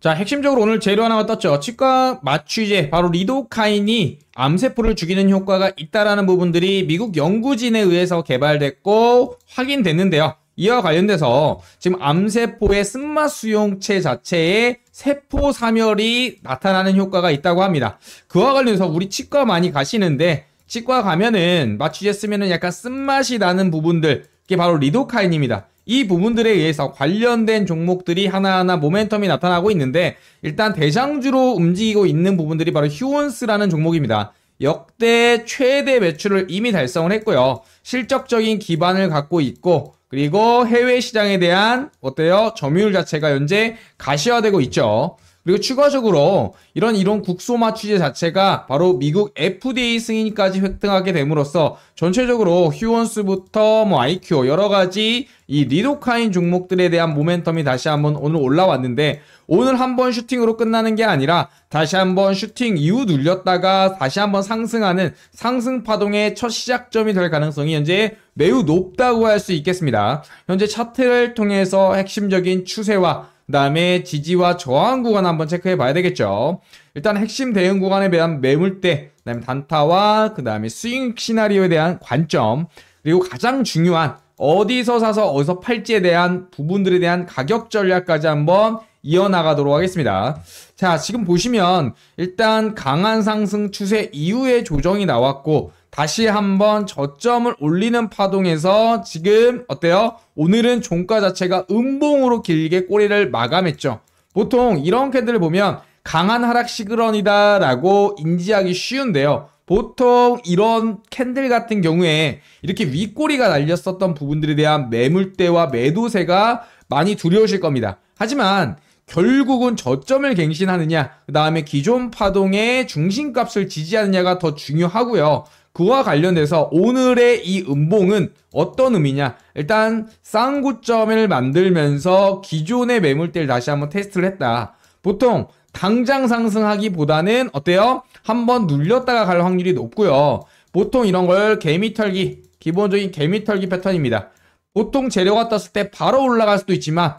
자, 핵심적으로 오늘 재료 하나가 떴죠. 치과 마취제, 바로 리도카인이 암세포를 죽이는 효과가 있다라는 부분들이 미국 연구진에 의해서 개발됐고 확인됐는데요. 이와 관련돼서 지금 암세포의 쓴맛 수용체 자체에 세포 사멸이 나타나는 효과가 있다고 합니다. 그와 관련해서 우리 치과 많이 가시는데 치과 가면은 마취제 쓰면은 약간 쓴맛이 나는 부분들 이게 바로 리도카인입니다. 이 부분들에 의해서 관련된 종목들이 하나하나 모멘텀이 나타나고 있는데 일단 대장주로 움직이고 있는 부분들이 바로 휴원스라는 종목입니다. 역대 최대 매출을 이미 달성을 했고요. 실적적인 기반을 갖고 있고 그리고 해외 시장에 대한 어때요? 점유율 자체가 현재 가시화되고 있죠. 그리고 추가적으로 이런 이런 국소마 취재 자체가 바로 미국 FDA 승인까지 획득하게 됨으로써 전체적으로 휴원수부터 뭐 IQ 여러 가지 이 리도카인 종목들에 대한 모멘텀이 다시 한번 오늘 올라왔는데 오늘 한번 슈팅으로 끝나는 게 아니라 다시 한번 슈팅 이후 눌렸다가 다시 한번 상승하는 상승 파동의 첫 시작점이 될 가능성이 현재 매우 높다고 할 수 있겠습니다. 현재 차트를 통해서 핵심적인 추세와 그 다음에 지지와 저항 구간 한번 체크해 봐야 되겠죠. 일단 핵심 대응 구간에 대한 매물대, 그 다음에 단타와 그 다음에 스윙 시나리오에 대한 관점, 그리고 가장 중요한 어디서 사서 어디서 팔지에 대한 부분들에 대한 가격 전략까지 한번 이어나가도록 하겠습니다. 자, 지금 보시면 일단 강한 상승 추세 이후에 조정이 나왔고 다시 한번 저점을 올리는 파동에서 지금 어때요? 오늘은 종가 자체가 음봉으로 길게 꼬리를 마감했죠. 보통 이런 캔들을 보면 강한 하락 시그널이다 라고 인지하기 쉬운데요. 보통 이런 캔들 같은 경우에 이렇게 윗꼬리가 날렸었던 부분들에 대한 매물대와 매도세가 많이 두려우실 겁니다. 하지만 결국은 저점을 갱신하느냐, 그 다음에 기존 파동의 중심값을 지지하느냐가 더 중요하고요. 그와 관련돼서 오늘의 이 음봉은 어떤 의미냐? 일단 쌍구점을 만들면서 기존의 매물대를 다시 한번 테스트를 했다. 보통 당장 상승하기보다는 어때요? 한번 눌렸다가 갈 확률이 높고요. 보통 이런 걸 개미털기, 기본적인 개미털기 패턴입니다. 보통 재료가 떴을 때 바로 올라갈 수도 있지만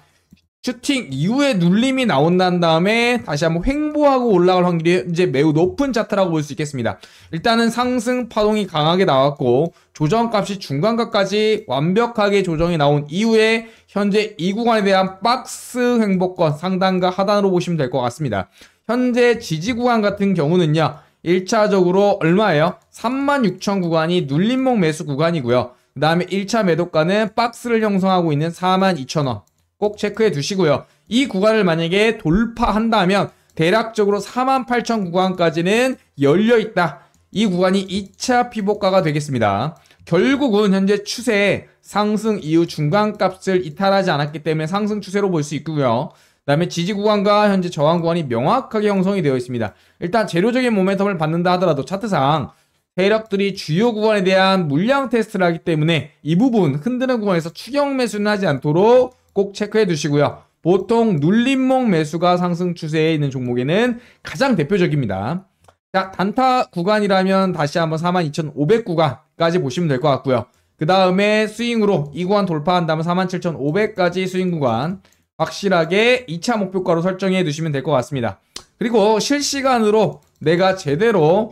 슈팅 이후에 눌림이 나온다 다음에 다시 한번 횡보하고 올라갈 확률이 이제 매우 높은 차트라고 볼 수 있겠습니다. 일단은 상승 파동이 강하게 나왔고 조정값이 중간값까지 완벽하게 조정이 나온 이후에 현재 이 구간에 대한 박스 횡보권 상단과 하단으로 보시면 될 것 같습니다. 현재 지지 구간 같은 경우는요. 1차적으로 얼마예요? 36,000 구간이 눌림목 매수 구간이고요. 그 다음에 1차 매도가는 박스를 형성하고 있는 42,000원 꼭 체크해 두시고요. 이 구간을 만약에 돌파한다면 대략적으로 48,000 구간까지는 열려 있다. 이 구간이 2차 피복가가 되겠습니다. 결국은 현재 추세 상승 이후 중간값을 이탈하지 않았기 때문에 상승 추세로 볼 수 있고요. 그다음에 지지 구간과 현재 저항 구간이 명확하게 형성이 되어 있습니다. 일단 재료적인 모멘텀을 받는다 하더라도 차트상 세력들이 주요 구간에 대한 물량 테스트를 하기 때문에 이 부분 흔드는 구간에서 추경 매수는 하지 않도록 꼭 체크해 두시고요. 보통 눌림목 매수가 상승 추세에 있는 종목에는 가장 대표적입니다. 자, 단타 구간이라면 다시 한번 42,500 구간까지 보시면 될 것 같고요. 그 다음에 스윙으로 이 구간 돌파한다면 47,500까지 스윙 구간 확실하게 2차 목표가로 설정해 두시면 될 것 같습니다. 그리고 실시간으로 내가 제대로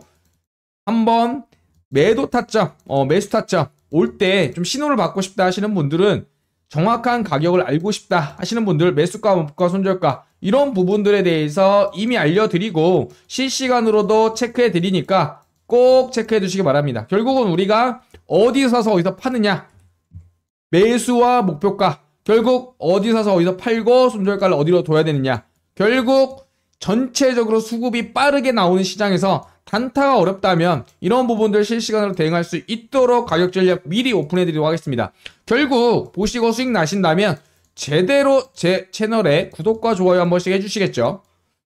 한번 매도 타점, 어, 매수 타점 올 때 좀 신호를 받고 싶다 하시는 분들은 정확한 가격을 알고 싶다 하시는 분들 매수가, 목가, 손절가 이런 부분들에 대해서 이미 알려드리고 실시간으로도 체크해 드리니까 꼭 체크해 주시기 바랍니다. 결국은 우리가 어디 사서 어디서 파느냐 매수와 목표가 결국 어디 사서 어디서 팔고 손절가를 어디로 둬야 되느냐 결국 전체적으로 수급이 빠르게 나오는 시장에서 단타가 어렵다면 이런 부분들 실시간으로 대응할 수 있도록 가격 전략 미리 오픈해 드리도록 하겠습니다. 결국 보시고 수익 나신다면 제대로 제 채널에 구독과 좋아요 한 번씩 해주시겠죠.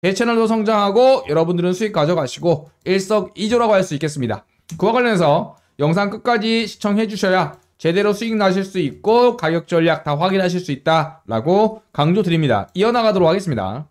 제 채널도 성장하고 여러분들은 수익 가져가시고 일석이조라고 할 수 있겠습니다. 그와 관련해서 영상 끝까지 시청해 주셔야 제대로 수익 나실 수 있고 가격 전략 다 확인하실 수 있다라고 강조드립니다. 이어나가도록 하겠습니다.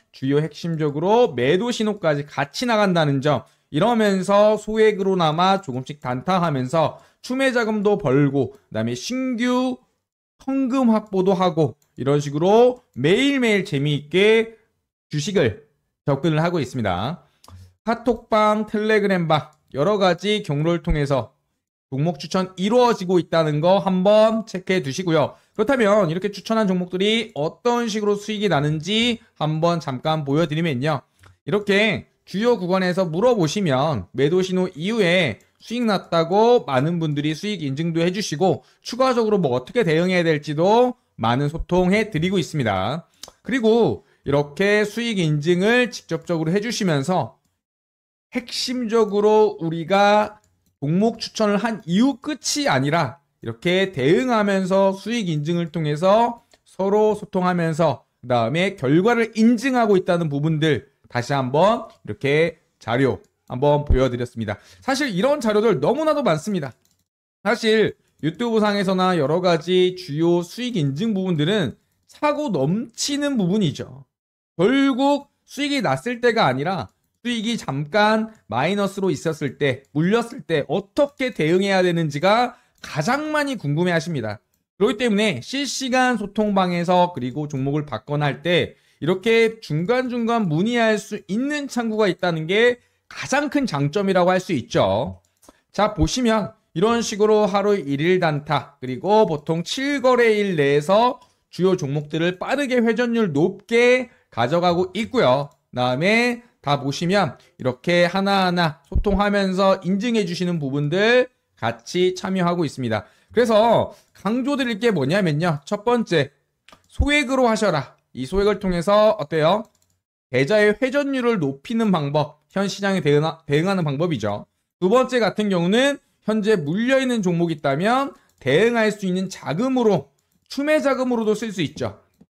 주요 핵심적으로 매도 신호까지 같이 나간다는 점 이러면서 소액으로나마 조금씩 단타하면서 추매 자금도 벌고 그다음에 신규 현금 확보도 하고 이런 식으로 매일매일 재미있게 주식을 접근을 하고 있습니다. 카톡방, 텔레그램방 여러 가지 경로를 통해서 종목 추천 이루어지고 있다는 거 한번 체크해 두시고요. 그렇다면 이렇게 추천한 종목들이 어떤 식으로 수익이 나는지 한번 잠깐 보여드리면요. 이렇게 주요 구간에서 물어보시면 매도 신호 이후에 수익 났다고 많은 분들이 수익 인증도 해주시고 추가적으로 뭐 어떻게 대응해야 될지도 많은 소통해 드리고 있습니다. 그리고 이렇게 수익 인증을 직접적으로 해주시면서 핵심적으로 우리가 종목 추천을 한 이후 끝이 아니라 이렇게 대응하면서 수익 인증을 통해서 서로 소통하면서 그 다음에 결과를 인증하고 있다는 부분들 다시 한번 이렇게 자료 한번 보여드렸습니다. 사실 이런 자료들 너무나도 많습니다. 사실 유튜브상에서나 여러 가지 주요 수익 인증 부분들은 차고 넘치는 부분이죠. 결국 수익이 났을 때가 아니라 수익이 잠깐 마이너스로 있었을 때, 물렸을 때 어떻게 대응해야 되는지가 가장 많이 궁금해 하십니다. 그렇기 때문에 실시간 소통방에서 그리고 종목을 받거나 할때 이렇게 중간중간 문의할 수 있는 창구가 있다는 게 가장 큰 장점이라고 할 수 있죠. 자, 보시면 이런 식으로 하루 1일 단타 그리고 보통 7거래일 내에서 주요 종목들을 빠르게 회전율 높게 가져가고 있고요. 다음에 다 보시면 이렇게 하나하나 소통하면서 인증해 주시는 부분들 같이 참여하고 있습니다. 그래서 강조드릴 게 뭐냐면요. 첫 번째, 소액으로 하셔라. 이 소액을 통해서 어때요? 계좌의 회전율을 높이는 방법, 현 시장에 대응하는 방법이죠. 두 번째 같은 경우는 현재 물려있는 종목이 있다면 대응할 수 있는 자금으로 추매 자금으로도 쓸 수 있죠.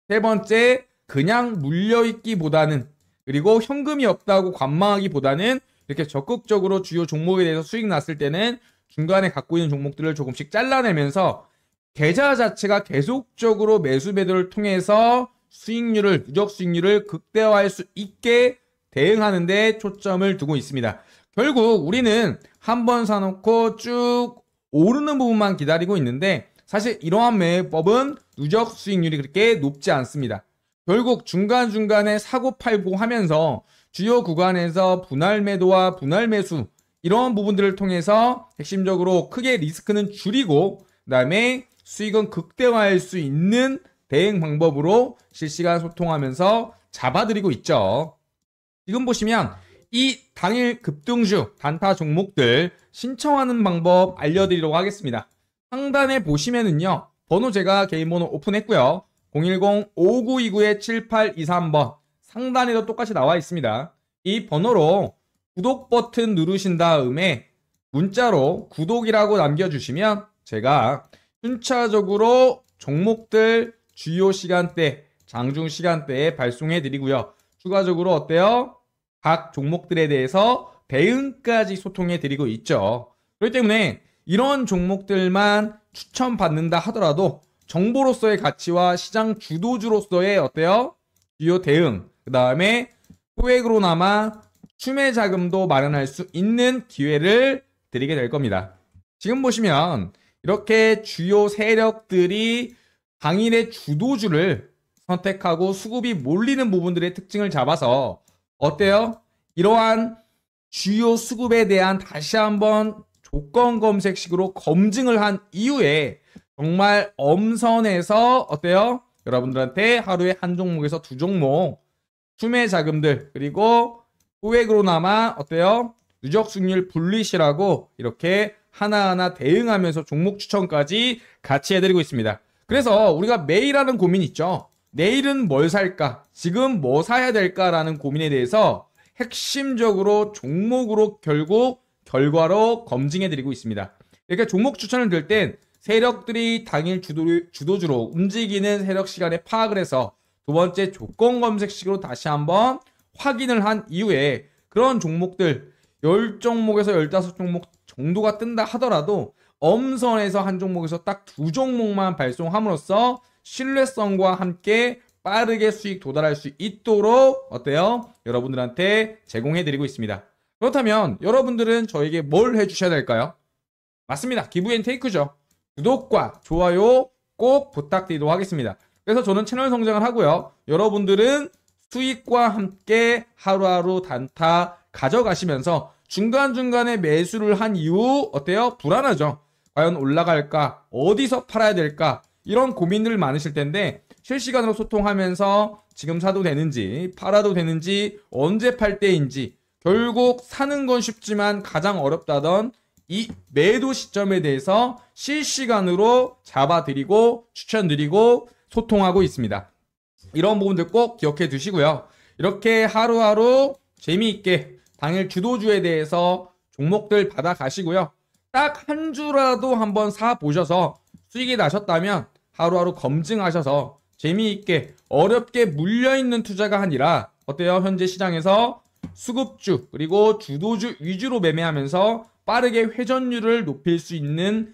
세 번째, 그냥 물려있기보다는 그리고 현금이 없다고 관망하기보다는 이렇게 적극적으로 주요 종목에 대해서 수익 났을 때는 중간에 갖고 있는 종목들을 조금씩 잘라내면서 계좌 자체가 계속적으로 매수 매도를 통해서 수익률을 누적 수익률을 극대화할 수 있게 대응하는 데 초점을 두고 있습니다. 결국 우리는 한 번 사놓고 쭉 오르는 부분만 기다리고 있는데 사실 이러한 매매법은 누적 수익률이 그렇게 높지 않습니다. 결국 중간중간에 사고팔고 하면서 주요 구간에서 분할 매도와 분할 매수 이러한 부분들을 통해서 핵심적으로 크게 리스크는 줄이고 그다음에 수익은 극대화할 수 있는 대응 방법으로 실시간 소통하면서 잡아드리고 있죠. 지금 보시면 이 당일 급등주 단타 종목들 신청하는 방법 알려드리도록 하겠습니다. 상단에 보시면은요. 번호 제가 개인 번호 오픈했고요. 010-5929-7823번 상단에도 똑같이 나와 있습니다. 이 번호로 구독 버튼 누르신 다음에 문자로 구독이라고 남겨주시면 제가 순차적으로 종목들 주요 시간대, 장중 시간대에 발송해 드리고요. 추가적으로 어때요? 각 종목들에 대해서 대응까지 소통해 드리고 있죠. 그렇기 때문에 이런 종목들만 추천받는다 하더라도 정보로서의 가치와 시장 주도주로서의 어때요? 주요 대응, 그 다음에 소액으로나마 추매 자금도 마련할 수 있는 기회를 드리게 될 겁니다. 지금 보시면 이렇게 주요 세력들이 당일의 주도주를 선택하고 수급이 몰리는 부분들의 특징을 잡아서 어때요? 이러한 주요 수급에 대한 다시 한번 조건 검색식으로 검증을 한 이후에 정말 엄선해서 어때요? 여러분들한테 하루에 한 종목에서 두 종목 투매 자금들 그리고 소액으로나마 어때요? 누적 수익률 분리시라고 이렇게 하나하나 대응하면서 종목 추천까지 같이 해드리고 있습니다. 그래서 우리가 매일 하는 고민 있죠. 내일은 뭘 살까? 지금 뭐 사야 될까라는 고민에 대해서 핵심적으로 종목으로 결국 결과로 검증해 드리고 있습니다. 그러니까 종목 추천을 들 땐 세력들이 당일 주도, 주로 움직이는 세력 시간에 파악을 해서 두 번째 조건 검색식으로 다시 한번 확인을 한 이후에 그런 종목들 10종목에서 15종목 정도가 뜬다 하더라도 엄선에서 한 종목에서 딱 두 종목만 발송함으로써 신뢰성과 함께 빠르게 수익 도달할 수 있도록 어때요? 여러분들한테 제공해드리고 있습니다. 그렇다면 여러분들은 저에게 뭘 해주셔야 될까요? 맞습니다. 기부앤테이크죠. 구독과 좋아요 꼭 부탁드리도록 하겠습니다. 그래서 저는 채널 성장을 하고요. 여러분들은 수익과 함께 하루하루 단타 가져가시면서 중간중간에 매수를 한 이후 어때요? 불안하죠. 과연 올라갈까? 어디서 팔아야 될까? 이런 고민들 많으실 텐데 실시간으로 소통하면서 지금 사도 되는지 팔아도 되는지 언제 팔 때인지 결국 사는 건 쉽지만 가장 어렵다던 이 매도 시점에 대해서 실시간으로 잡아드리고 추천드리고 소통하고 있습니다. 이런 부분들 꼭 기억해 두시고요. 이렇게 하루하루 재미있게 당일 주도주에 대해서 종목들 받아 가시고요. 딱 한 주라도 한번 사 보셔서 수익이 나셨다면 하루하루 검증하셔서 재미있게 어렵게 물려있는 투자가 아니라 어때요? 현재 시장에서 수급주 그리고 주도주 위주로 매매하면서 빠르게 회전율을 높일 수 있는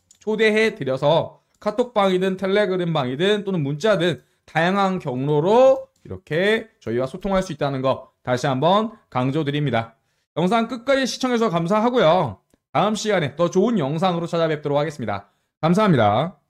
초대해 드려서 카톡방이든 텔레그램방이든 또는 문자든 다양한 경로로 이렇게 저희와 소통할 수 있다는 거 다시 한번 강조드립니다. 영상 끝까지 시청해주셔서 감사하고요. 다음 시간에 더 좋은 영상으로 찾아뵙도록 하겠습니다. 감사합니다.